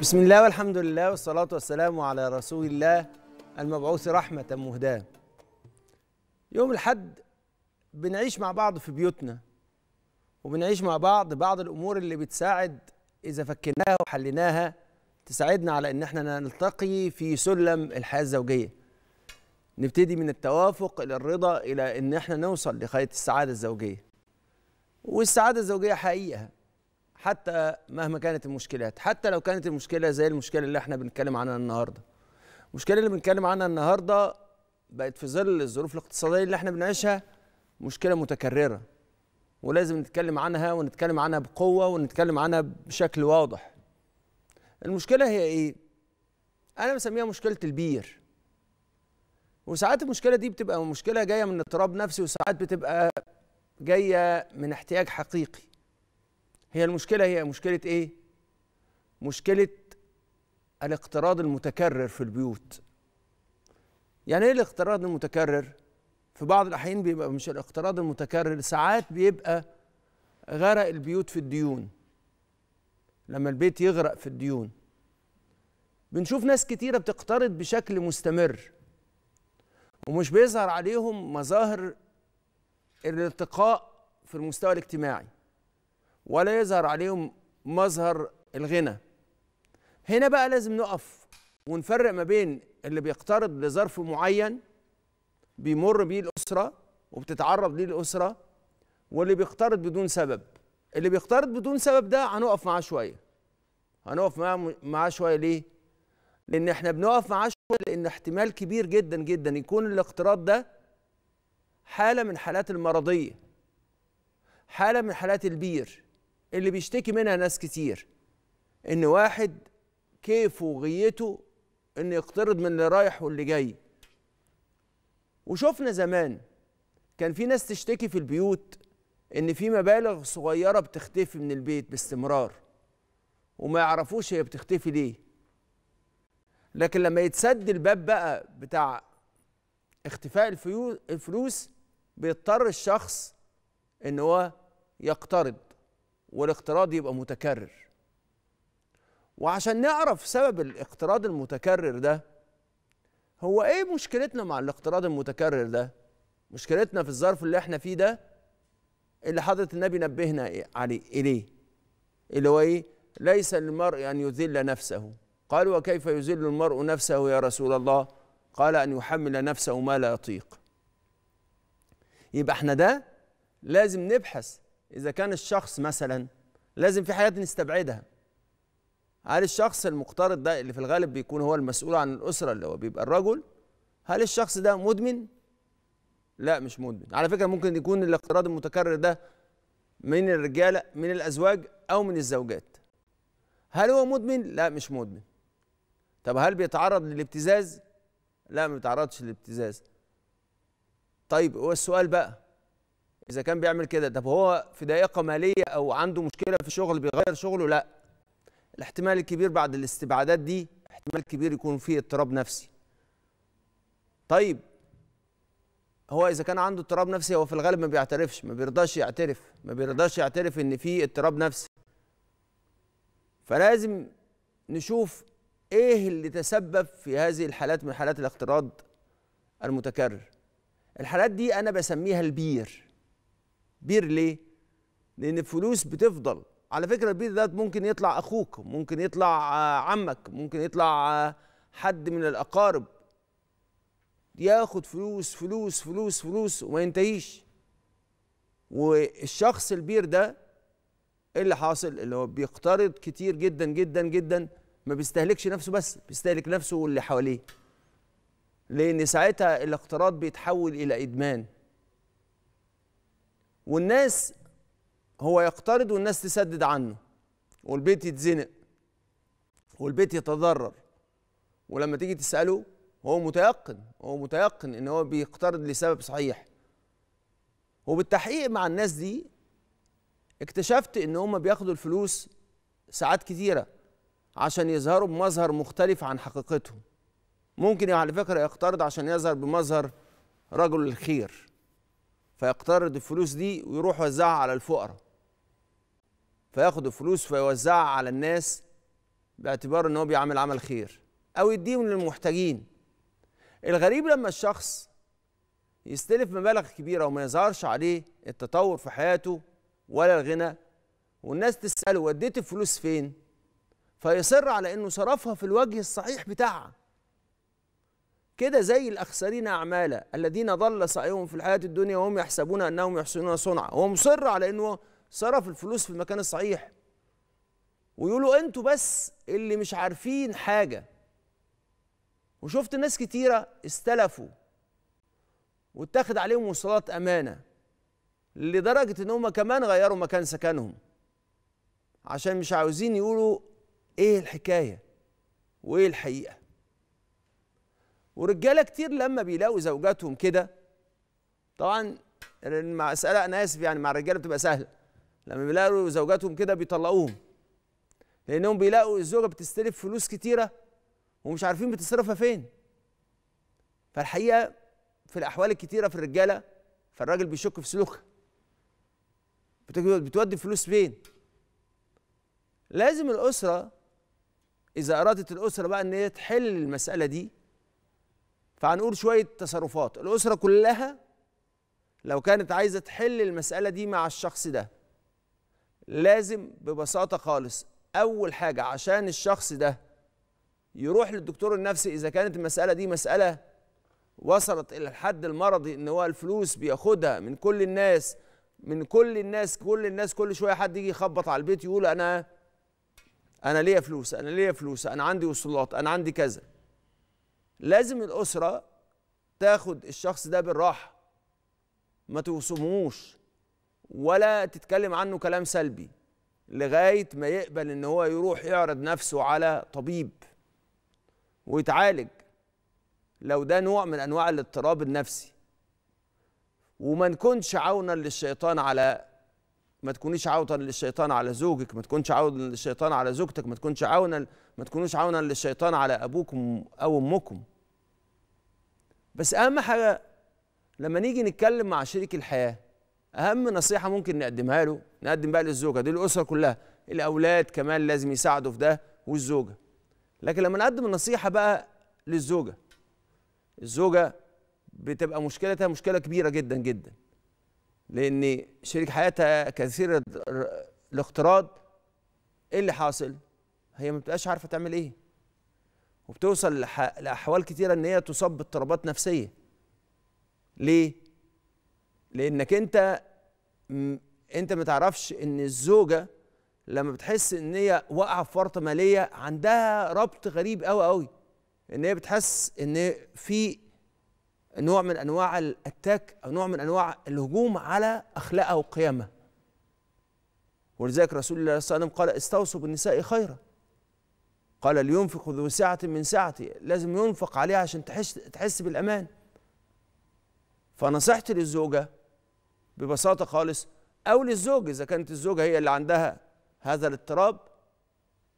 بسم الله والحمد لله والصلاة والسلام على رسول الله المبعوث رحمة مهداة يوم الحد بنعيش مع بعض في بيوتنا وبنعيش مع بعض بعض الأمور اللي بتساعد إذا فكناها وحليناها تساعدنا على إن احنا نلتقي في سلم الحياة الزوجية نبتدي من التوافق إلى الرضا إلى إن احنا نوصل لغاية السعادة الزوجية والسعاده الزوجيه حقيقه حتى مهما كانت المشكلات حتى لو كانت المشكله زي المشكله اللي احنا بنتكلم عنها النهارده المشكله اللي بنتكلم عنها النهارده بقت في ظل الظروف الاقتصاديه اللي احنا بنعيشها مشكله متكرره ولازم نتكلم عنها ونتكلم عنها بقوه ونتكلم عنها بشكل واضح المشكله هي ايه انا بسميها مشكله البير وساعات المشكله دي بتبقى مشكله جايه من اضطراب نفسي وساعات بتبقى جايه من احتياج حقيقي هي المشكله هي مشكله ايه مشكله الاقتراض المتكرر في البيوت يعني ايه الاقتراض المتكرر في بعض الاحيان بيبقى مش الاقتراض المتكرر ساعات بيبقى غرق البيوت في الديون لما البيت يغرق في الديون بنشوف ناس كتيره بتقترض بشكل مستمر ومش بيظهر عليهم مظاهر الارتقاء في المستوى الاجتماعي ولا يظهر عليهم مظهر الغنى هنا بقى لازم نقف ونفرق ما بين اللي بيقترض لظرف معين بيمر بيه الأسرة وبتتعرض ليه الأسرة واللي بيقترض بدون سبب اللي بيقترض بدون سبب ده هنقف معاه شوية هنقف معاه معاه شوية ليه؟ لأن احنا بنقف معاه شوية لأن احتمال كبير جدا جدا يكون الاقتراض ده حالة من حالات المرضية حالة من حالات البير اللي بيشتكي منها ناس كتير إن واحد كيفه وغيته إن يقترض من اللي رايح واللي جاي وشفنا زمان كان في ناس تشتكي في البيوت إن في مبالغ صغيرة بتختفي من البيت باستمرار وما يعرفوش هي بتختفي ليه لكن لما يتسد الباب بقى بتاع اختفاء الفلوس بيضطر الشخص ان هو يقترض والاقتراض يبقى متكرر وعشان نعرف سبب الاقتراض المتكرر ده هو ايه مشكلتنا مع الاقتراض المتكرر ده مشكلتنا في الظرف اللي احنا فيه ده اللي حضرة النبي نبهنا عليه اليه اللي هو ايه ليس للمرء ان يذل نفسه قال وكيف يذل المرء نفسه يا رسول الله قال ان يحمل نفسه ما لا يطيق يبقى احنا ده لازم نبحث اذا كان الشخص مثلا لازم في حاجات نستبعدها هل الشخص المقترض ده اللي في الغالب بيكون هو المسؤول عن الاسره اللي هو بيبقى الرجل هل الشخص ده مدمن لا مش مدمن على فكره ممكن يكون الاقتراض المتكرر ده من الرجاله من الازواج او من الزوجات هل هو مدمن لا مش مدمن طب هل بيتعرض للابتزاز لا ما بيتعرضش للابتزاز طيب هو السؤال بقى اذا كان بيعمل كده طب هو في ضائقه ماليه او عنده مشكله في شغل بيغير شغله لا الاحتمال الكبير بعد الاستبعادات دي احتمال كبير يكون فيه اضطراب نفسي طيب هو اذا كان عنده اضطراب نفسي هو في الغالب ما بيعترفش ما بيرضاش يعترف ما بيرضاش يعترف ان في اضطراب نفسي فلازم نشوف ايه اللي تسبب في هذه الحالات من حالات الاقتراض المتكرر الحالات دي انا بسميها البير بير ليه لان الفلوس بتفضل على فكره البير ده ممكن يطلع اخوك ممكن يطلع آه، عمك ممكن يطلع آه، حد من الاقارب ياخد فلوس فلوس فلوس فلوس وما ينتهيش والشخص البير ده ايه اللي حاصل اللي هو بيقترض كتير جدا جدا جدا ما بيستهلكش نفسه بس بيستهلك نفسه واللي حواليه لأن ساعتها الاقتراض بيتحول إلى إدمان والناس هو يقترض والناس تسدد عنه والبيت يتزنق والبيت يتضرر ولما تيجي تسأله هو متيقن هو متيقن ان هو بيقترض لسبب صحيح وبالتحقيق مع الناس دي اكتشفت ان هم بياخدوا الفلوس ساعات كتيره عشان يظهروا بمظهر مختلف عن حقيقتهم ممكن على فكره يقترض عشان يظهر بمظهر رجل الخير فيقترض الفلوس دي ويروح يوزعها على الفقراء فياخد الفلوس فيوزعها على الناس باعتبار ان هو بيعمل عمل خير او يديهم للمحتاجين الغريب لما الشخص يستلف مبالغ كبيره وما يظهرش عليه التطور في حياته ولا الغنى والناس تساله وديت الفلوس فين فيصر على انه صرفها في الوجه الصحيح بتاعها كده زي الأخسرين أعمالا الذين ضل سعيهم في الحياة الدنيا وهم يحسبون أنهم يحسنون صنعا هو مصر على أنه صرف الفلوس في المكان الصحيح ويقولوا أنتوا بس اللي مش عارفين حاجة وشفت ناس كتيرة استلفوا واتخذ عليهم وصلات أمانة لدرجة إن هم كمان غيروا مكان سكنهم عشان مش عاوزين يقولوا إيه الحكاية وإيه الحقيقة ورجاله كتير لما بيلاقوا زوجاتهم كده طبعا المساله انا اسف يعني مع الرجاله بتبقى سهله لما بيلاقوا زوجاتهم كده بيطلقوهم لانهم بيلاقوا الزوجه بتستلف فلوس كتيره ومش عارفين بتصرفها فين فالحقيقه في الاحوال الكتيره في الرجاله فالراجل بيشك في سلوكها بتودي فلوس فين لازم الاسره اذا ارادت الاسره بقى ان هي تحل المساله دي فهنقول شوية تصرفات الأسرة كلها لو كانت عايزة تحل المسألة دي مع الشخص ده لازم ببساطة خالص أول حاجة عشان الشخص ده يروح للدكتور النفسي إذا كانت المسألة دي مسألة وصلت إلى الحد المرضي إن هو الفلوس بياخدها من كل الناس من كل الناس كل الناس كل شوية حد يجي يخبط على البيت يقول أنا أنا ليا فلوس أنا ليا فلوس أنا عندي وصولات أنا عندي كذا لازم الاسره تاخد الشخص ده بالراحه ما توصموش ولا تتكلم عنه كلام سلبي لغايه ما يقبل ان هو يروح يعرض نفسه على طبيب ويتعالج لو ده نوع من انواع الاضطراب النفسي وما نكونش عونا للشيطان على ما تكونيش عونا للشيطان على زوجك ما تكونش عونا للشيطان على زوجتك ما تكونش عونا ما تكونوش عونا للشيطان على ابوكم او امكم بس اهم حاجه لما نيجي نتكلم مع شريك الحياه اهم نصيحه ممكن نقدمها له نقدم بقى للزوجه دي الاسره كلها الاولاد كمان لازم يساعدوا في ده والزوجه لكن لما نقدم النصيحه بقى للزوجه الزوجه بتبقى مشكلتها مشكله كبيره جدا جدا لان شريك حياتها كثير الاقتراض ايه اللي حاصل هي ما بتبقاش عارفه تعمل ايه وبتوصل لح... لاحوال كتيره ان هي تصاب باضطرابات نفسيه ليه لانك انت انت ما تعرفش ان الزوجه لما بتحس ان هي واقعه في ورطه ماليه عندها ربط غريب قوي قوي ان هي بتحس ان في نوع من انواع الاتاك او نوع من انواع الهجوم على اخلاقه وقيمه ولذلك رسول الله صلى الله عليه وسلم قال استوصوا بالنساء خيرا قال لينفق ذو سعة من سعتي لازم ينفق عليها عشان تحس تحس بالامان فنصيحتي للزوجه ببساطه خالص او للزوج اذا كانت الزوجه هي اللي عندها هذا الاضطراب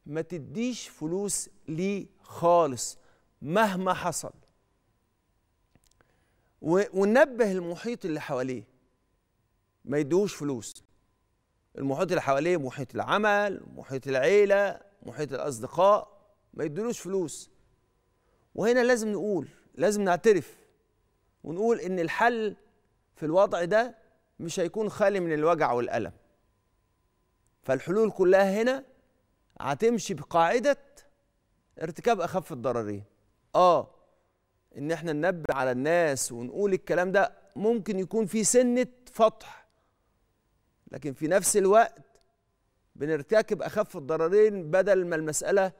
ما تديش فلوس ليه خالص مهما حصل وننبه المحيط اللي حواليه ما يدوش فلوس المحيط اللي حواليه محيط العمل محيط العيلة محيط الأصدقاء ما يدولوش فلوس وهنا لازم نقول لازم نعترف ونقول إن الحل في الوضع ده مش هيكون خالي من الوجع والألم فالحلول كلها هنا هتمشي بقاعدة ارتكاب أخف الضررين آه ان احنا ننبه على الناس ونقول الكلام ده ممكن يكون في سنه فطح لكن في نفس الوقت بنرتكب اخف الضررين بدل ما المساله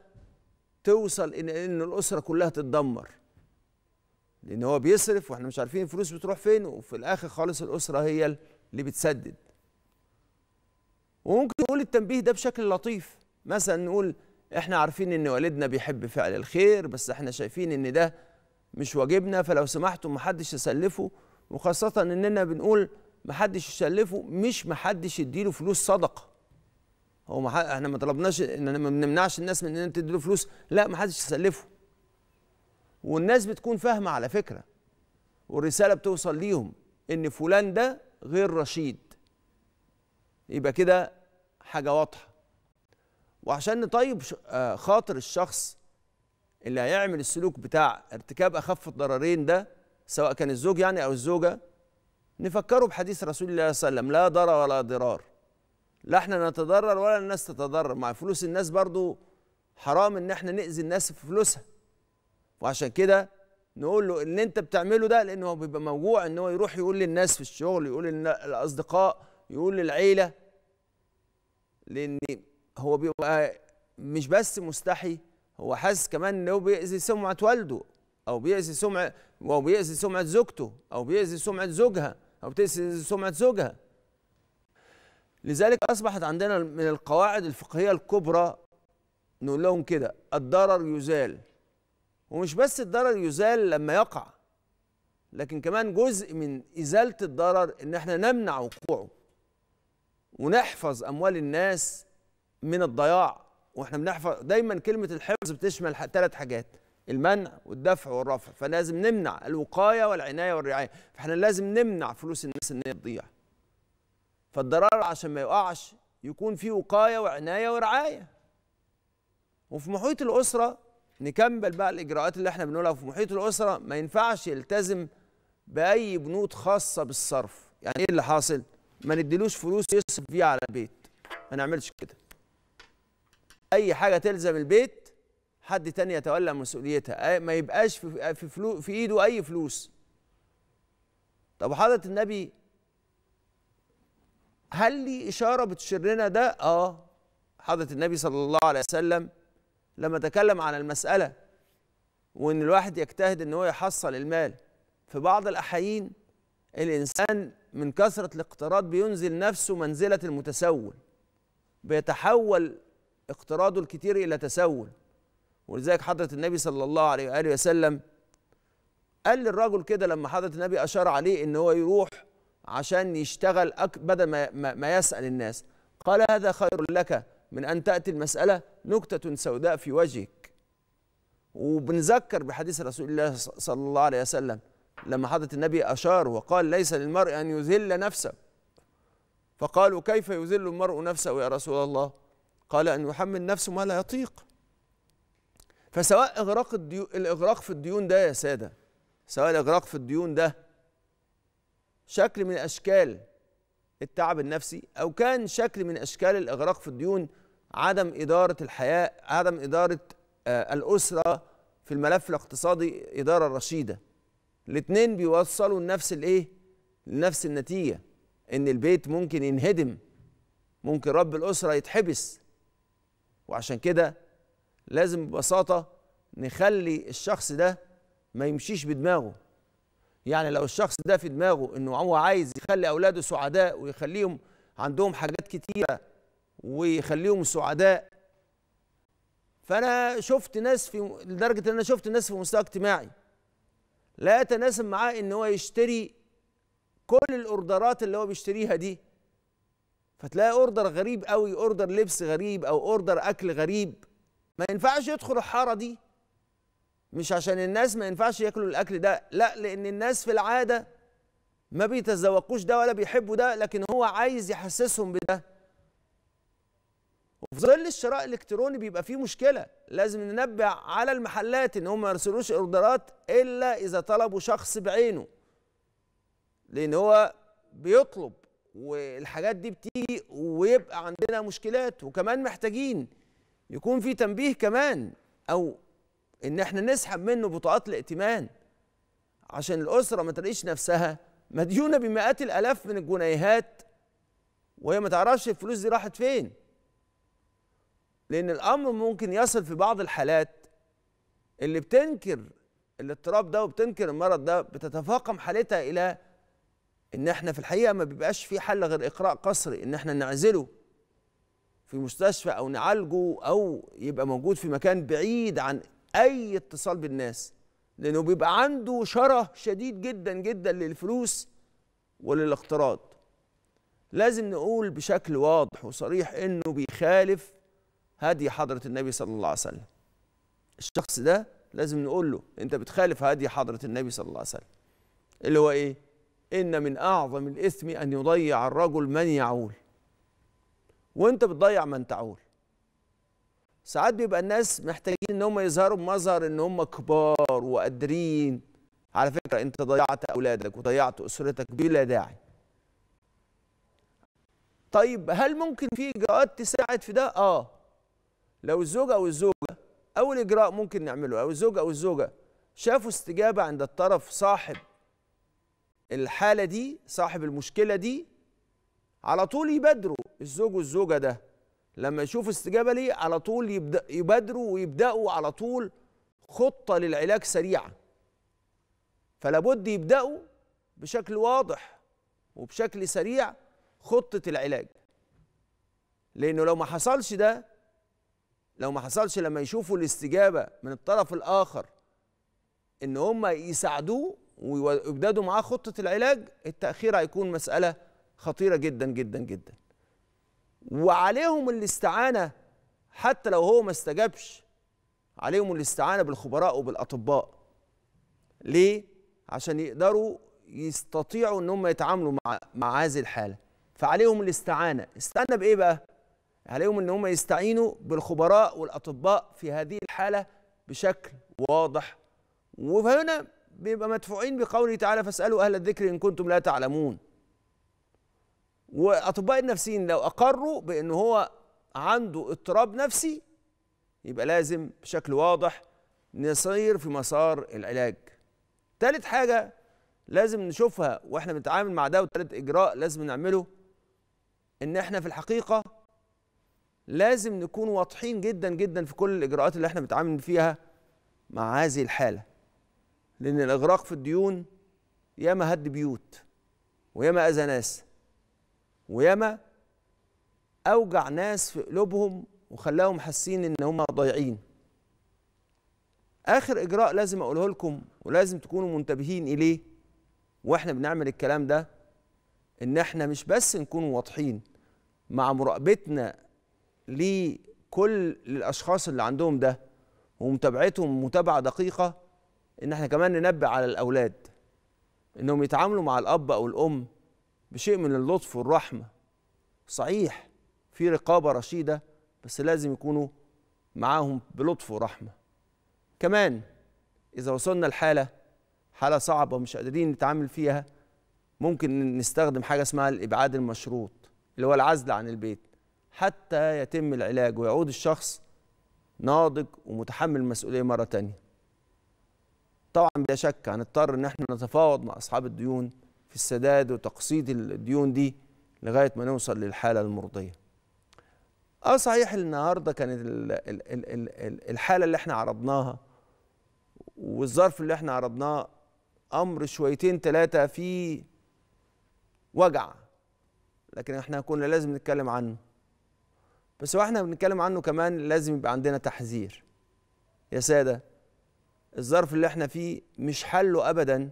توصل ان ان الاسره كلها تتدمر لان هو بيصرف واحنا مش عارفين الفلوس بتروح فين وفي الاخر خالص الاسره هي اللي بتسدد وممكن نقول التنبيه ده بشكل لطيف مثلا نقول احنا عارفين ان والدنا بيحب فعل الخير بس احنا شايفين ان ده مش واجبنا فلو سمحتوا محدش يسلفه وخاصة إننا بنقول محدش يسلفه مش محدش يديله فلوس صدقة هو ما احنا ما طلبناش ان ما بنمنعش الناس من ان له فلوس لا محدش يسلفه والناس بتكون فاهمة على فكرة والرسالة بتوصل ليهم ان فلان ده غير رشيد يبقى كده حاجة واضحة وعشان نطيب آه، خاطر الشخص اللي هيعمل السلوك بتاع ارتكاب اخف الضررين ده سواء كان الزوج يعني او الزوجه نفكره بحديث رسول الله صلى الله عليه وسلم لا ضرر ولا ضرار لا احنا نتضرر ولا الناس تتضرر مع فلوس الناس برضو حرام ان احنا نأذي الناس في فلوسها وعشان كده نقول له اللي انت بتعمله ده لان هو بيبقى موجوع ان هو يروح يقول للناس في الشغل يقول للاصدقاء يقول للعيله لان هو بيبقى مش بس مستحي هو حاسس كمان انه بيأذي سمعة والده او بيأذي سمعة او بيأذي سمعة زوجته او بيأذي سمعة زوجها او بتأذي سمعة زوجها لذلك اصبحت عندنا من القواعد الفقهية الكبرى نقول لهم كده الضرر يزال ومش بس الضرر يزال لما يقع لكن كمان جزء من إزالة الضرر إن احنا نمنع وقوعه ونحفظ أموال الناس من الضياع واحنا بنحفظ دايما كلمه الحفظ بتشمل ثلاث حاجات المنع والدفع والرفع فلازم نمنع الوقايه والعنايه والرعايه فاحنا لازم نمنع فلوس الناس ان هي تضيع فالضرر عشان ما يقعش يكون في وقايه وعنايه ورعايه وفي محيط الاسره نكمل بقى الاجراءات اللي احنا بنقولها في محيط الاسره ما ينفعش يلتزم باي بنود خاصه بالصرف يعني ايه اللي حاصل ما نديلوش فلوس يصرف بيها على البيت ما نعملش كده اي حاجه تلزم البيت حد تاني يتولى مسؤوليتها ما يبقاش في في, فلو في ايده اي فلوس طب وحضره النبي هل لي اشاره بتشير لنا ده اه حضره النبي صلى الله عليه وسلم لما تكلم عن المساله وان الواحد يجتهد ان هو يحصل المال في بعض الاحايين الانسان من كثره الاقتراض بينزل نفسه منزله المتسول بيتحول اقتراضه الكتير الى تسول ولذلك حضره النبي صلى الله عليه واله وسلم قال للرجل كده لما حضره النبي اشار عليه ان هو يروح عشان يشتغل بدل ما, ما يسال الناس قال هذا خير لك من ان تاتي المساله نكته سوداء في وجهك وبنذكر بحديث رسول الله صلى الله عليه وسلم لما حضره النبي اشار وقال ليس للمرء ان يذل نفسه فقالوا كيف يذل المرء نفسه يا رسول الله قال أن يحمل نفسه ما لا يطيق فسواء إغراق الديو... الإغراق في الديون ده يا سادة سواء الإغراق في الديون ده شكل من أشكال التعب النفسي أو كان شكل من أشكال الإغراق في الديون عدم إدارة الحياة عدم إدارة آه الأسرة في الملف الاقتصادي إدارة رشيدة الاتنين بيوصلوا لنفس الإيه؟ لنفس النتيجة إن البيت ممكن ينهدم ممكن رب الأسرة يتحبس وعشان كده لازم ببساطه نخلي الشخص ده ما يمشيش بدماغه يعني لو الشخص ده في دماغه انه هو عايز يخلي اولاده سعداء ويخليهم عندهم حاجات كتيره ويخليهم سعداء فانا شفت ناس في لدرجه ان انا شفت ناس في مستوى اجتماعي لا يتناسب معاه ان هو يشتري كل الاوردرات اللي هو بيشتريها دي فتلاقي اوردر غريب قوي اوردر لبس غريب او اوردر اكل غريب ما ينفعش يدخل الحاره دي مش عشان الناس ما ينفعش ياكلوا الاكل ده لا لان الناس في العاده ما بيتذوقوش ده ولا بيحبوا ده لكن هو عايز يحسسهم بده وفي ظل الشراء الالكتروني بيبقى فيه مشكله لازم ننبه على المحلات ان هم ما يرسلوش اوردرات الا اذا طلبوا شخص بعينه لان هو بيطلب والحاجات دي بتيجي ويبقى عندنا مشكلات وكمان محتاجين يكون في تنبيه كمان او ان احنا نسحب منه بطاقات الائتمان عشان الاسره ما تلاقيش نفسها مديونه بمئات الالاف من الجنيهات وهي ما تعرفش الفلوس دي راحت فين لان الامر ممكن يصل في بعض الحالات اللي بتنكر الاضطراب ده وبتنكر المرض ده بتتفاقم حالتها الى ان احنا في الحقيقه ما بيبقاش في حل غير اقراء قسري ان احنا نعزله في مستشفى او نعالجه او يبقى موجود في مكان بعيد عن اي اتصال بالناس لانه بيبقى عنده شره شديد جدا جدا للفلوس وللاقتراض لازم نقول بشكل واضح وصريح انه بيخالف هدي حضره النبي صلى الله عليه وسلم الشخص ده لازم نقول له انت بتخالف هدي حضره النبي صلى الله عليه وسلم اللي هو ايه إن من أعظم الإثم أن يضيع الرجل من يعول وأنت بتضيع من تعول ساعات بيبقى الناس محتاجين ان هم يظهروا بمظهر ان هم كبار وقادرين على فكره انت ضيعت اولادك وضيعت اسرتك بلا داعي طيب هل ممكن في اجراءات تساعد في ده اه لو الزوج او الزوجه اول اجراء ممكن نعمله او الزوج او الزوجه شافوا استجابه عند الطرف صاحب الحالة دي صاحب المشكلة دي على طول يبادروا الزوج والزوجة ده لما يشوفوا استجابة ليه على طول يبدأ يبادروا ويبدأوا على طول خطة للعلاج سريعة فلابد يبدأوا بشكل واضح وبشكل سريع خطة العلاج لأنه لو ما حصلش ده لو ما حصلش لما يشوفوا الاستجابة من الطرف الآخر إن هم يساعدوه ويبدأوا معاه خطة العلاج التأخير هيكون مسألة خطيرة جدا جدا جدا وعليهم الاستعانة حتى لو هو ما استجابش عليهم الاستعانة بالخبراء وبالأطباء ليه؟ عشان يقدروا يستطيعوا ان هم يتعاملوا مع مع هذه الحاله فعليهم الاستعانه استنى بايه بقى عليهم ان هم يستعينوا بالخبراء والاطباء في هذه الحاله بشكل واضح وهنا بيبقى مدفوعين بقوله تعالى فاسألوا أهل الذكر إن كنتم لا تعلمون وأطباء النفسيين لو أقروا بأن هو عنده اضطراب نفسي يبقى لازم بشكل واضح نصير في مسار العلاج ثالث حاجة لازم نشوفها واحنا بنتعامل مع ده وثالث إجراء لازم نعمله إن احنا في الحقيقة لازم نكون واضحين جدا جدا في كل الإجراءات اللي احنا بنتعامل فيها مع هذه الحالة لأن الإغراق في الديون ياما هد بيوت وياما أذى ناس وياما أوجع ناس في قلوبهم وخلاهم حاسين إن هم ضايعين آخر إجراء لازم أقوله لكم ولازم تكونوا منتبهين إليه وإحنا بنعمل الكلام ده إن إحنا مش بس نكون واضحين مع مراقبتنا لكل الأشخاص اللي عندهم ده ومتابعتهم متابعة دقيقة ان احنا كمان ننبه على الاولاد انهم يتعاملوا مع الاب او الام بشيء من اللطف والرحمه صحيح في رقابه رشيده بس لازم يكونوا معاهم بلطف ورحمه كمان اذا وصلنا لحاله حاله صعبه ومش قادرين نتعامل فيها ممكن نستخدم حاجه اسمها الابعاد المشروط اللي هو العزل عن البيت حتى يتم العلاج ويعود الشخص ناضج ومتحمل المسؤوليه مره تانيه طبعا بلا شك هنضطر ان احنا نتفاوض مع اصحاب الديون في السداد وتقسيط الديون دي لغايه ما نوصل للحاله المرضيه. اه صحيح النهارده كانت الحاله اللي احنا عرضناها والظرف اللي احنا عرضناه امر شويتين ثلاثه فيه وجع لكن احنا كنا لازم نتكلم عنه بس واحنا بنتكلم عنه كمان لازم يبقى عندنا تحذير يا ساده الظرف اللي احنا فيه مش حله ابدا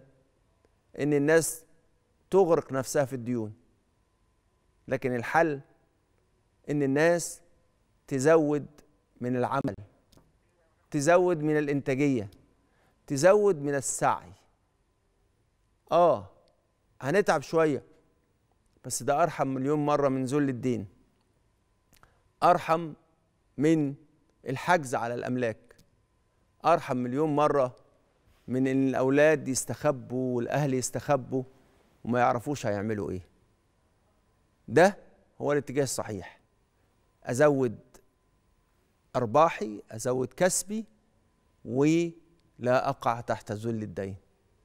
ان الناس تغرق نفسها في الديون لكن الحل ان الناس تزود من العمل تزود من الانتاجيه تزود من السعي اه هنتعب شويه بس ده ارحم مليون مره من ذل الدين ارحم من الحجز على الاملاك ارحم مليون مره من ان الاولاد يستخبوا والاهل يستخبوا وما يعرفوش هيعملوا ايه ده هو الاتجاه الصحيح ازود ارباحي ازود كسبي ولا اقع تحت ذل الدين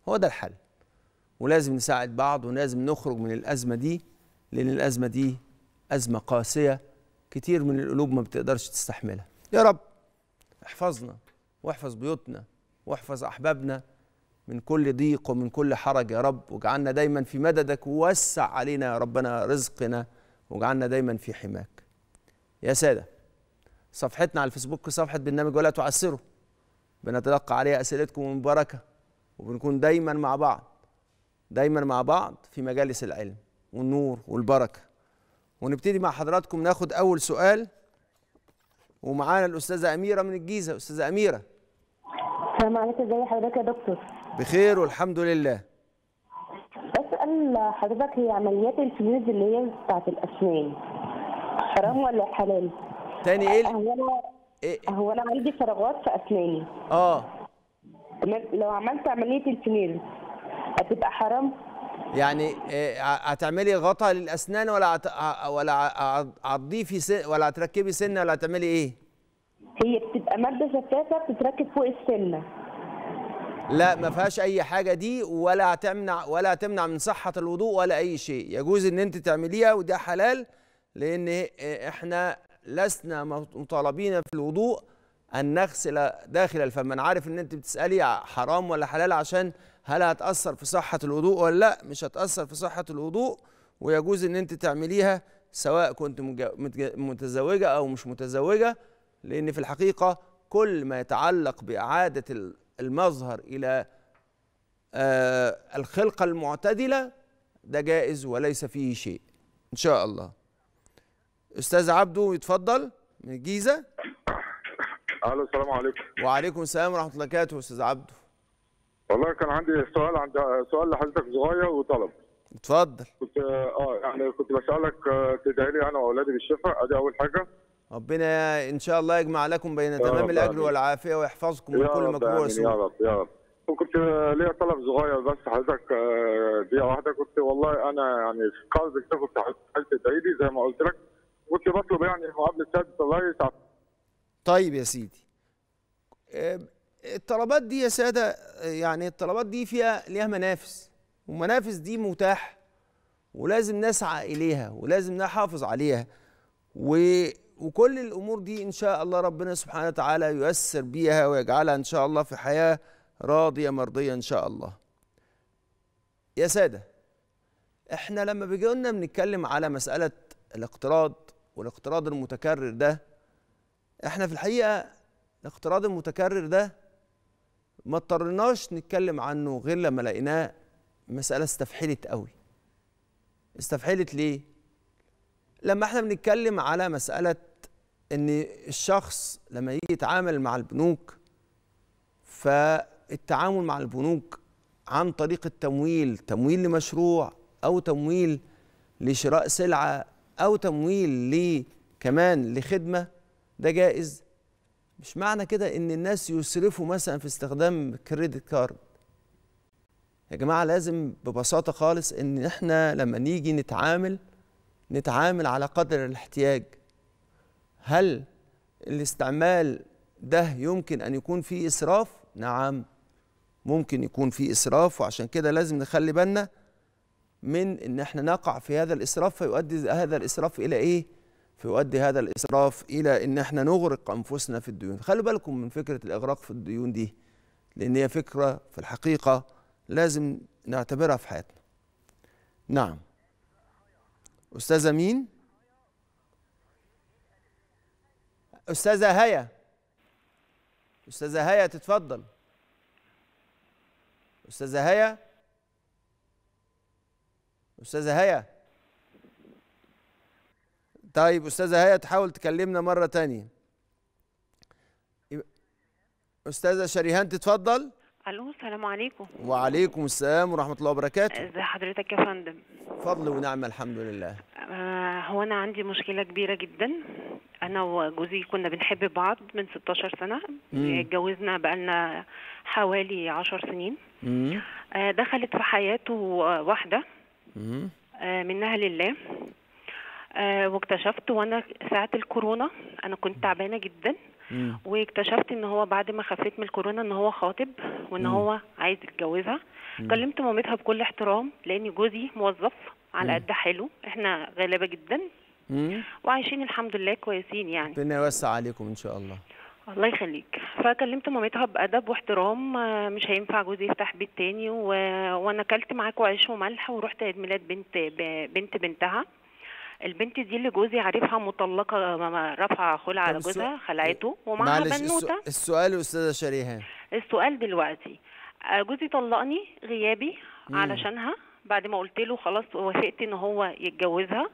هو ده الحل ولازم نساعد بعض ولازم نخرج من الازمه دي لان الازمه دي ازمه قاسيه كتير من القلوب ما بتقدرش تستحملها يا رب احفظنا واحفظ بيوتنا واحفظ أحبابنا من كل ضيق ومن كل حرج يا رب واجعلنا دايما في مددك ووسع علينا يا ربنا رزقنا واجعلنا دايما في حماك يا سادة صفحتنا على الفيسبوك صفحة برنامج ولا تعسره بنتلقى عليها أسئلتكم بركه وبنكون دايما مع بعض دايما مع بعض في مجالس العلم والنور والبركة ونبتدي مع حضراتكم ناخد أول سؤال ومعانا الأستاذة أميرة من الجيزة أستاذة أميرة السلام عليكم ازي حضرتك يا دكتور بخير والحمد لله بسأل حضرتك هي عمليات الفيوز اللي هي بتاعت الأسنان حرام ولا حلال؟ تاني ايه؟ هو انا إيه-, إيه؟ هو انا عندي فراغات في اسناني اه لو عملت عمليه الفينيل هتبقى حرام؟ يعني إيه، هتعملي غطاء للاسنان ولا عط... ولا هتضيفي سن ولا هتركبي سنه ولا هتعملي ايه؟ هي بت... ماده شفافه بتتركب فوق السنه لا ما فيهاش اي حاجه دي ولا هتمنع ولا هتمنع من صحه الوضوء ولا اي شيء يجوز ان انت تعمليها وده حلال لان احنا لسنا مطالبين في الوضوء ان نغسل داخل الفم انا عارف ان انت بتسالي حرام ولا حلال عشان هل هتاثر في صحه الوضوء ولا لا مش هتاثر في صحه الوضوء ويجوز ان انت تعمليها سواء كنت متزوجه او مش متزوجه لأن في الحقيقة كل ما يتعلق بإعادة المظهر إلى آه، الخلقة المعتدلة ده جائز وليس فيه شيء إن شاء الله أستاذ عبده يتفضل من الجيزة أهلا السلام عليكم وعليكم السلام ورحمة الله وبركاته أستاذ عبده والله كان عندي سؤال عند سؤال لحضرتك صغير وطلب اتفضل كنت اه يعني كنت بسالك آه، تدعي لي انا واولادي بالشفاء ادي اول حاجه ربنا ان شاء الله يجمع لكم بين تمام الاجر والعافيه ويحفظكم من كل مكروه وسوء يا رب يا رب وكنت ليا طلب صغير بس حضرتك آه، دقيقه واحده كنت والله انا يعني في قرض كده كنت حاله الدايدي زي ما قلت لك كنت بطلب يعني مقابله الله يسعدك طيب يا سيدي آه، الطلبات دي يا ساده آه، يعني الطلبات دي فيها ليها منافس والمنافس دي متاحه ولازم نسعى اليها ولازم نحافظ عليها و وكل الامور دي ان شاء الله ربنا سبحانه وتعالى ييسر بيها ويجعلها ان شاء الله في حياه راضيه مرضيه ان شاء الله يا ساده احنا لما بيجي لنا بنتكلم على مساله الاقتراض والاقتراض المتكرر ده احنا في الحقيقه الاقتراض المتكرر ده ما اضطرناش نتكلم عنه غير لما لقيناه مساله استفحلت قوي استفحلت ليه لما احنا بنتكلم على مساله ان الشخص لما يجي يتعامل مع البنوك فالتعامل مع البنوك عن طريق التمويل تمويل لمشروع او تمويل لشراء سلعه او تمويل كمان لخدمه ده جائز مش معنى كده ان الناس يسرفوا مثلا في استخدام كريدت كارد يا جماعه لازم ببساطه خالص ان احنا لما نيجي نتعامل نتعامل على قدر الاحتياج هل الاستعمال ده يمكن أن يكون فيه إسراف؟ نعم ممكن يكون فيه إسراف وعشان كده لازم نخلي بالنا من إن احنا نقع في هذا الإسراف فيؤدي هذا الإسراف إلى إيه؟ فيؤدي هذا الإسراف إلى إن احنا نغرق أنفسنا في الديون خلوا بالكم من فكرة الإغراق في الديون دي لأن هي فكرة في الحقيقة لازم نعتبرها في حياتنا نعم أستاذة مين؟ استاذه هيا استاذه هيا تتفضل استاذه هيا استاذه هيا طيب استاذه هيا تحاول تكلمنا مره تانية استاذه شريهان تتفضل الو السلام عليكم وعليكم السلام ورحمه الله وبركاته ازي حضرتك يا فندم فضل ونعمه الحمد لله آه هو انا عندي مشكله كبيره جدا انا وجوزي كنا بنحب بعض من 16 سنه اتجوزنا بقالنا حوالي 10 سنين مم. آه، دخلت في حياته واحده آه، منها لله آه، واكتشفت وانا ساعه الكورونا انا كنت تعبانه جدا واكتشفت ان هو بعد ما خفيت من الكورونا ان هو خاطب وان هو عايز يتجوزها كلمت مامتها بكل احترام لان جوزي موظف على قد حاله احنا غلابه جدا وعايشين الحمد لله كويسين يعني ربنا يوسع عليكم ان شاء الله الله يخليك فكلمت مامتها بادب واحترام آه، مش هينفع جوزي يفتح بيت تاني و... وانا اكلت معاكوا عيش وملح ورحت عيد ميلاد بنت ب... بنت بنتها البنت دي اللي جوزي عارفها مطلقه رافعه خلع على جوزها خلعته إيه، ومعاها بنوته السؤال استاذه شريهان السؤال دلوقتي آه، جوزي طلقني غيابي علشانها بعد ما قلت له خلاص وافقت ان هو يتجوزها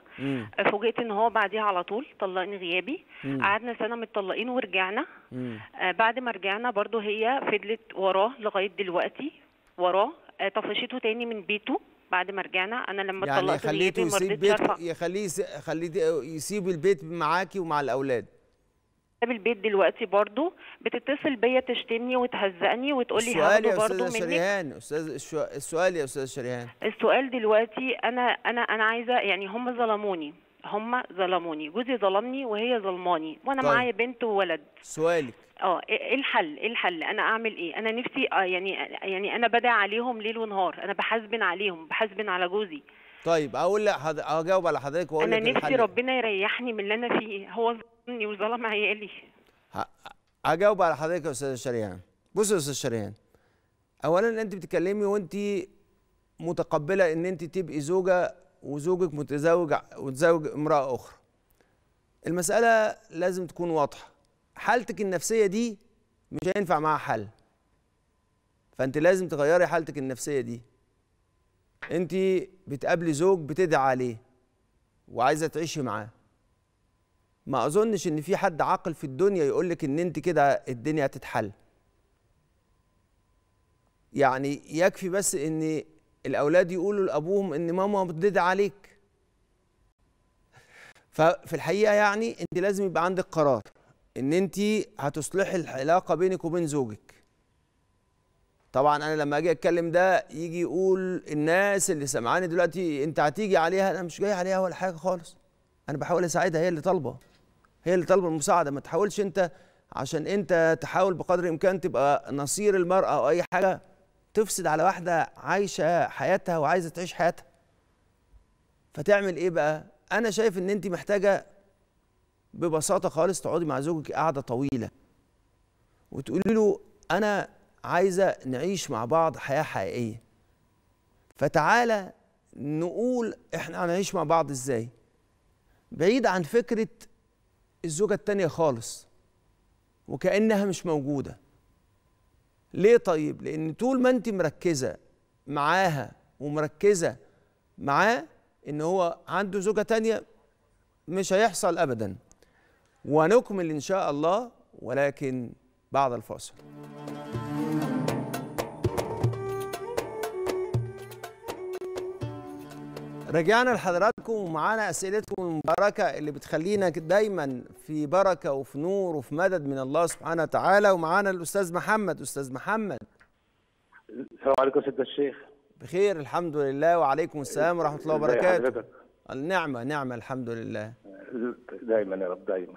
فوجئت ان هو بعديها على طول طلقني غيابي قعدنا سنه متطلقين ورجعنا آه بعد ما رجعنا برضو هي فضلت وراه لغايه دلوقتي وراه آه طفشته تاني من بيته بعد ما رجعنا انا لما يعني اتطلقت يعني خليته يسيب بيته يخليه يسيب البيت معاكي ومع الاولاد باب البيت دلوقتي برضو بتتصل بيا تشتمني وتهزقني وتقول لي هاخده برضه السؤال يا استاذ السؤال يا استاذ شريهان السؤال دلوقتي انا انا انا عايزه يعني هم ظلموني هم ظلموني جوزي ظلمني وهي ظلماني وانا طيب. معايا بنت وولد سؤالك اه إيه،, ايه الحل ايه الحل انا اعمل ايه انا نفسي آه يعني يعني انا بدعي عليهم ليل ونهار انا بحاسبن عليهم بحاسبن على جوزي طيب اقول هجاوب على حضرتك واقول لك انا نفسي الحل. ربنا يريحني من اللي انا فيه هو وظلم عيالي هجاوب على حضرتك يا استاذه شريان بصي يا استاذ شريان اولا انت بتتكلمي وانت متقبله ان انت تبقي زوجه وزوجك متزوج وتزوج امراه اخرى المساله لازم تكون واضحه حالتك النفسيه دي مش هينفع معاها حل فانت لازم تغيري حالتك النفسيه دي انت بتقابلي زوج بتدعي عليه وعايزه تعيشي معاه ما اظنش ان في حد عاقل في الدنيا يقول لك ان انت كده الدنيا هتتحل يعني يكفي بس ان الاولاد يقولوا لابوهم ان ماما مدد عليك ففي الحقيقه يعني انت لازم يبقى عندك قرار ان انت هتصلحي العلاقه بينك وبين زوجك طبعا انا لما اجي اتكلم ده يجي يقول الناس اللي سمعاني دلوقتي انت هتيجي عليها انا مش جاي عليها ولا حاجه خالص انا بحاول اساعدها هي اللي طالبه هي اللي طالبه المساعده ما تحاولش انت عشان انت تحاول بقدر الامكان تبقى نصير المراه او اي حاجه تفسد على واحده عايشه حياتها وعايزه تعيش حياتها فتعمل ايه بقى انا شايف ان انت محتاجه ببساطه خالص تقعدي مع زوجك قعده طويله وتقولي له انا عايزه نعيش مع بعض حياه حقيقيه فتعالى نقول احنا هنعيش مع بعض ازاي بعيد عن فكره الزوجة التانية خالص وكأنها مش موجودة ليه طيب؟ لأن طول ما أنت مركزة معاها ومركزة معاه إن هو عنده زوجة تانية مش هيحصل أبدا ونكمل إن شاء الله ولكن بعد الفاصل رجعنا لحضراتكم ومعانا اسئلتكم المباركه اللي بتخلينا دايما في بركه وفي نور وفي مدد من الله سبحانه وتعالى ومعانا الاستاذ محمد استاذ محمد السلام عليكم سيدنا الشيخ بخير الحمد لله وعليكم السلام ورحمه الله وبركاته النعمه نعمه الحمد لله دايما يا رب دايما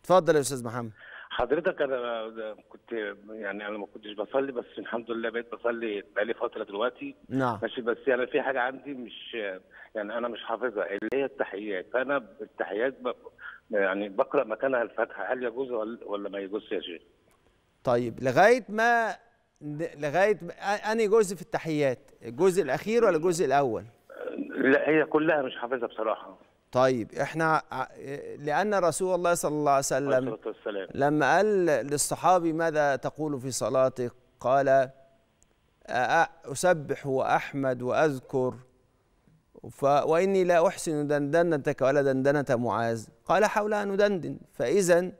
اتفضل يا استاذ محمد حضرتك انا كنت يعني انا ما كنتش بصلي بس الحمد لله بقيت بصلي بقالي فتره دلوقتي نعم ماشي بس انا يعني في حاجه عندي مش يعني انا مش حافظها اللي هي التحيات فانا التحيات يعني بقرا مكانها الفاتحه هل يجوز ولا ما يجوزش يا شيخ؟ طيب لغايه ما لغايه ما... انهي جزء في التحيات؟ الجزء الاخير ولا الجزء الاول؟ لا هي كلها مش حافظها بصراحه طيب احنا لان رسول الله صلى الله عليه وسلم لما قال للصحابي ماذا تقول في صلاتك قال اسبح واحمد واذكر واني لا احسن دندنتك ولا دندنه معاذ قال حول ان ادندن فاذا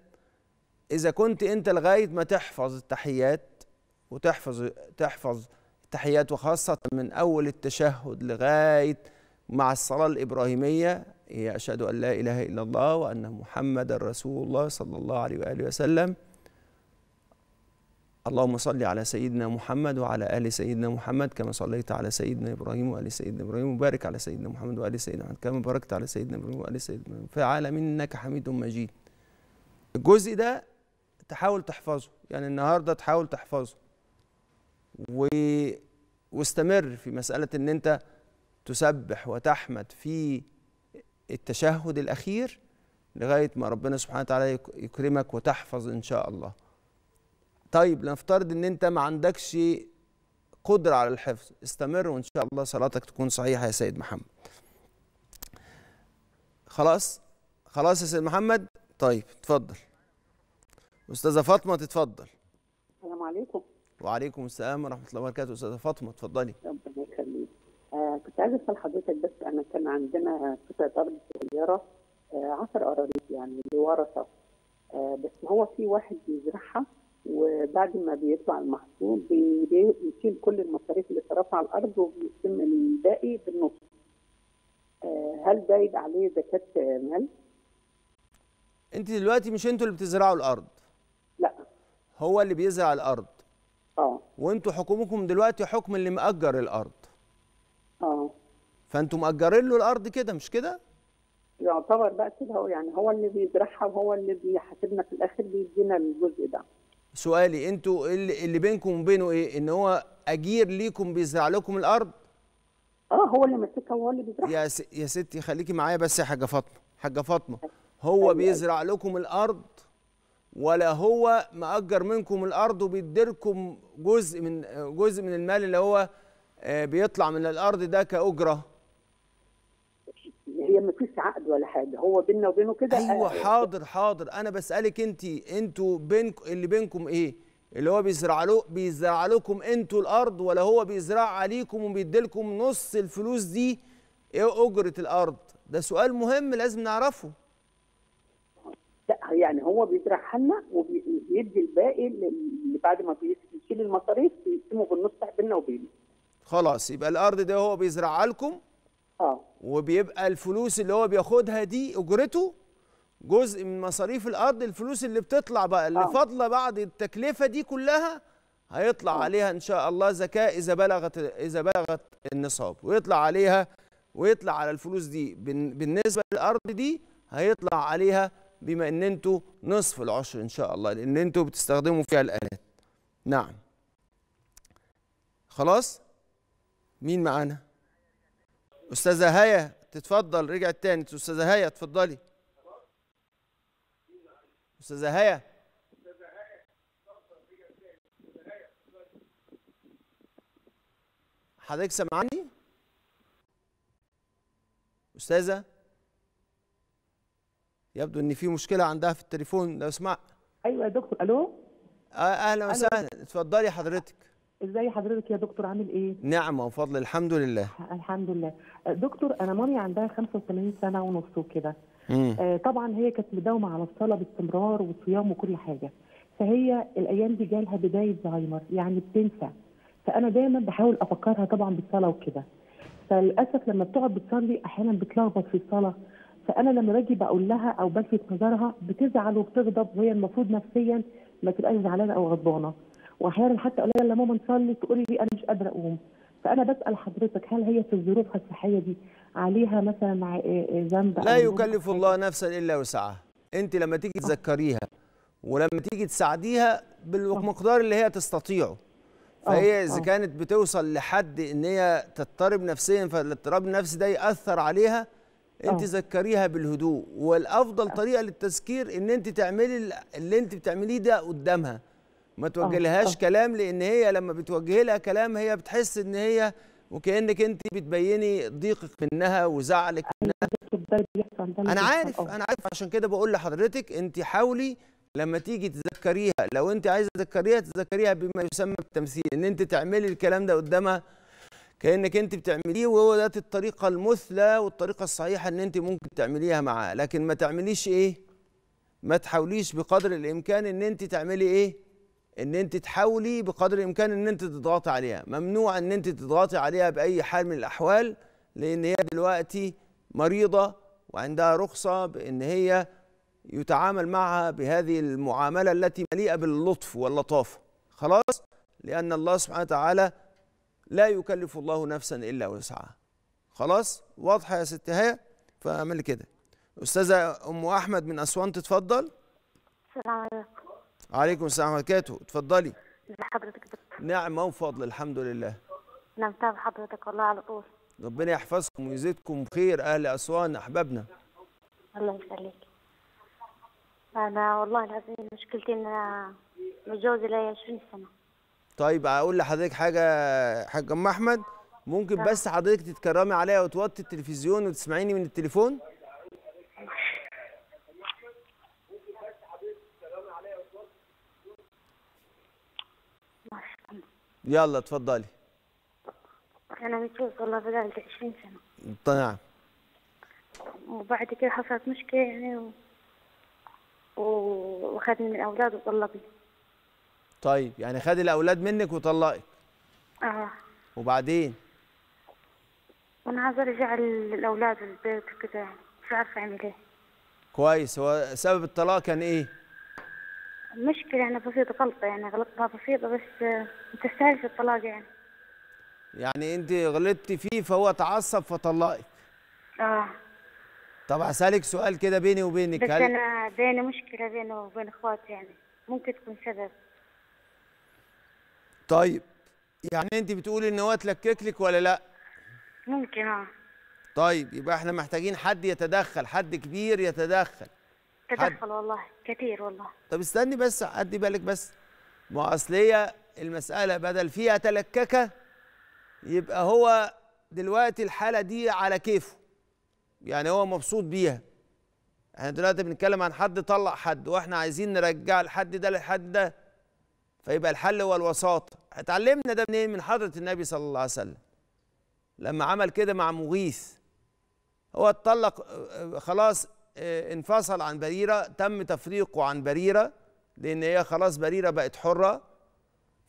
اذا كنت انت لغايه ما تحفظ التحيات وتحفظ تحفظ التحيات وخاصه من اول التشهد لغايه مع الصلاه الابراهيميه هي إيه، أشهد أن لا إله إلا الله وأن محمد رسول الله صلى الله عليه وآله وسلم اللهم صل على سيدنا محمد وعلى آل سيدنا محمد كما صليت على سيدنا إبراهيم وآل سيدنا إبراهيم وبارك على سيدنا محمد وآل سيدنا محمد كما باركت على سيدنا إبراهيم وآل سيدنا إبراهيم في العالمين إنك حميد مجيد الجزء ده تحاول تحفظه يعني النهاردة تحاول تحفظه و... واستمر في مسألة إن أنت تسبح وتحمد في التشهد الأخير لغاية ما ربنا سبحانه وتعالى يكرمك وتحفظ إن شاء الله طيب لنفترض إن أنت ما عندكش قدرة على الحفظ استمر وإن شاء الله صلاتك تكون صحيحة يا سيد محمد خلاص خلاص يا سيد محمد طيب اتفضل أستاذة فاطمة تتفضل السلام عليكم وعليكم السلام ورحمة الله وبركاته أستاذة فاطمة اتفضلي ربنا كنت عايزه اسال حضرتك بس انا كان عندنا قطعه ارض صغيره 10 اراضي يعني لورثه آه، بس هو في واحد بيزرعها وبعد ما بيطلع المحصول بيشيل كل المصاريف اللي صرفها على الارض وبيتم الباقي بالنص آه، هل ده يبقى عليه زكاه مال؟ انت دلوقتي مش انتوا اللي بتزرعوا الارض لا هو اللي بيزرع الارض اه وانتوا حكمكم دلوقتي حكم اللي مأجر الارض اه فانتوا مأجرين له الارض كده مش كده؟ يعتبر بقى كده هو يعني هو اللي بيزرعها وهو اللي بيحاسبنا في الاخر بيدينا الجزء ده سؤالي انتوا اللي, اللي بينكم وبينه ايه؟ ان هو اجير ليكم بيزرع لكم الارض؟ اه هو اللي ماسكها وهو اللي بيزرعها يا س... يا ستي خليكي معايا بس يا حاجه فاطمه حاجه فاطمه أيوة. هو أيوة بيزرع لكم الارض ولا هو مأجر منكم الارض وبيديركم جزء من جزء من المال اللي هو آه، بيطلع من الارض ده كاجره هي ما فيش عقد ولا حاجه هو بيننا وبينه كده آه، ايوه حاضر حاضر انا بسالك انت انتوا بينكم اللي بينكم ايه اللي هو بيزرع له بيزرع لكم انتوا الارض ولا هو بيزرع عليكم وبيديلكم نص الفلوس دي ايه اجره الارض ده سؤال مهم لازم نعرفه لا يعني هو بيزرعها لنا وبيدي الباقي اللي بعد ما بيشيل المصاريف بيقسمه بالنص بيننا وبينه خلاص يبقى الارض ده هو بيزرعها لكم اه وبيبقى الفلوس اللي هو بياخدها دي اجرته جزء من مصاريف الارض الفلوس اللي بتطلع بقى اللي آه. فاضله بعد التكلفه دي كلها هيطلع آه. عليها ان شاء الله زكاه اذا بلغت اذا بلغت النصاب ويطلع عليها ويطلع على الفلوس دي بالنسبه للارض دي هيطلع عليها بما ان انتوا نصف العشر ان شاء الله لان انتوا بتستخدموا فيها الالات نعم خلاص مين معانا استاذه هيا تتفضل رجعت تاني استاذه هيا اتفضلي استاذه هيا حضرتك سامعني استاذه يبدو ان في مشكله عندها في التليفون لو اسمع ايوه يا دكتور الو آه، اهلا وسهلا اتفضلي حضرتك ازاي حضرتك يا دكتور عامل ايه؟ نعمة وفضل الحمد لله الحمد لله دكتور انا مامي عندها 85 سنة ونص وكده آه طبعا هي كانت مداومة على الصلاة باستمرار وصيام وكل حاجة فهي الايام دي جالها بداية زهايمر يعني بتنسى فانا دايما بحاول افكرها طبعا بالصلاة وكده فللاسف لما بتقعد بتصلي احيانا بتلخبط في الصلاة فانا لما باجي بقول لها او بلفت نظرها بتزعل وبتغضب وهي المفروض نفسيا ما تبقاش زعلانه او غضبانه واحيانا حتى اقول لها ماما نصلي تقول لي انا مش قادره اقوم فانا بسال حضرتك هل هي في ظروفها الصحيه دي عليها مثلا آه، آه، ذنب لا يكلف الله نفسا الا وسعها انت لما تيجي تذكريها ولما تيجي تساعديها بالمقدار اللي هي تستطيعه آه، فهي اذا كانت بتوصل لحد ان هي تضطرب نفسيا فالاضطراب النفسي ده ياثر عليها انت ذكريها بالهدوء والافضل طريقه للتذكير ان انت تعملي اللي انت بتعمليه ده قدامها ما آه، توجهلهاش آه. كلام لان هي لما بتوجه لها كلام هي بتحس ان هي وكانك انت بتبيني ضيقك منها وزعلك منها انا عارف آه. انا عارف عشان كده بقول لحضرتك انت حاولي لما تيجي تذكريها لو انت عايزه تذكريها تذكريها بما يسمى بالتمثيل ان انت تعملي الكلام ده قدامها كانك انت بتعمليه وهو ده الطريقه المثلى والطريقه الصحيحه ان انت ممكن تعمليها معاه لكن ما تعمليش ايه ما تحاوليش بقدر الامكان ان انت تعملي ايه ان انت تحاولي بقدر الامكان ان انت تضغطي عليها ممنوع ان انت تضغطي عليها باي حال من الاحوال لان هي دلوقتي مريضه وعندها رخصه بان هي يتعامل معها بهذه المعامله التي مليئه باللطف واللطافه خلاص لان الله سبحانه وتعالى لا يكلف الله نفسا الا وسعها خلاص واضحه يا ست هيا فاعمل كده استاذه ام احمد من اسوان تتفضل السلام عليكم عليكم السلام ورحمه الله وبركاته اتفضلي حضرتك دكتور نعم وفضل الحمد لله نعم متابع طيب، حضرتك والله على طول ربنا يحفظكم ويزيدكم خير اهل اسوان احبابنا الله يخليك انا والله العظيم مشكلتي ان متجوزه لي 20 سنه طيب اقول لحضرتك حاجه حاج ام احمد ممكن نعم. بس حضرتك تتكرمي عليا وتوطي التلفزيون وتسمعيني من التليفون يلا اتفضلي انا متجوز والله بقالي 20 سنه نعم وبعد كده حصلت مشكله يعني و... وخدني من الاولاد وطلقني طيب يعني خد الاولاد منك وطلقك اه وبعدين وانا عايزه ارجع الاولاد البيت وكده مش عارفه اعمل ايه كويس هو سبب الطلاق كان ايه مشكلة يعني بسيطة غلطة يعني غلطتها بسيطة بس ما آه، تستاهلش الطلاق يعني يعني انت غلطتي فيه فهو تعصب فطلقك اه طب هسألك سؤال كده بيني وبينك بس هل... انا بيني مشكلة بينه وبين اخواتي يعني ممكن تكون سبب طيب يعني انت بتقولي ان هو اتلكك لك ولا لا؟ ممكن اه طيب يبقى احنا محتاجين حد يتدخل حد كبير يتدخل تدخل والله كتير والله طب استني بس ادي بالك بس ما اصل هي المساله بدل فيها تلككه يبقى هو دلوقتي الحاله دي على كيفه يعني هو مبسوط بيها احنا دلوقتي بنتكلم عن حد طلق حد واحنا عايزين نرجع الحد ده للحد ده فيبقى الحل هو الوساطه اتعلمنا ده منين من حضره النبي صلى الله عليه وسلم لما عمل كده مع مغيث هو اتطلق آه، آه، خلاص آه، انفصل عن بريرة تم تفريقه عن بريرة لأن هي خلاص بريرة بقت حرة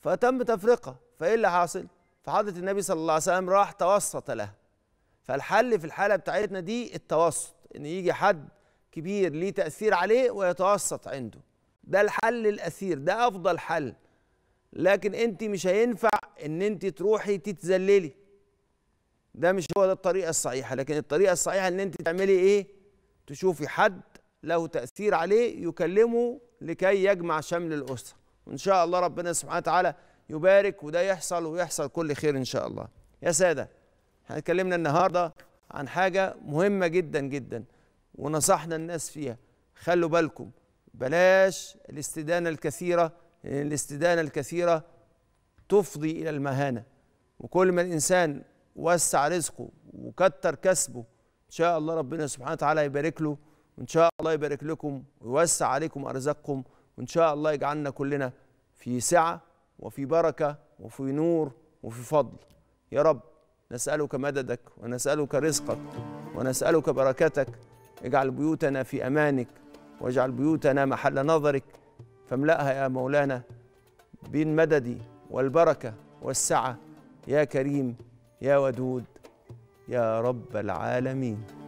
فتم تفريقها فإيه اللي حاصل؟ فحضرة النبي صلى الله عليه وسلم راح توسط لها فالحل في الحالة بتاعتنا دي التوسط إن يجي حد كبير ليه تأثير عليه ويتوسط عنده ده الحل الأثير ده أفضل حل لكن أنت مش هينفع إن أنت تروحي تتذللي ده مش هو ده الطريقة الصحيحة لكن الطريقة الصحيحة إن أنت تعملي إيه؟ تشوفي حد له تأثير عليه يكلمه لكي يجمع شمل الأسرة وإن شاء الله ربنا سبحانه وتعالى يبارك وده يحصل ويحصل كل خير إن شاء الله يا سادة احنا اتكلمنا النهاردة عن حاجة مهمة جدا جدا ونصحنا الناس فيها خلوا بالكم بلاش الاستدانة الكثيرة لأن الاستدانة الكثيرة تفضي إلى المهانة وكل ما الإنسان وسع رزقه وكتر كسبه شاء الله ربنا سبحانه وتعالى يبارك له وإن شاء الله يبارك لكم ويوسع عليكم أرزاقكم وإن شاء الله يجعلنا كلنا في سعة وفي بركة وفي نور وفي فضل يا رب نسألك مددك ونسألك رزقك ونسألك بركتك اجعل بيوتنا في أمانك واجعل بيوتنا محل نظرك فاملأها يا مولانا بالمدد والبركة والسعة يا كريم يا ودود يا رب العالمين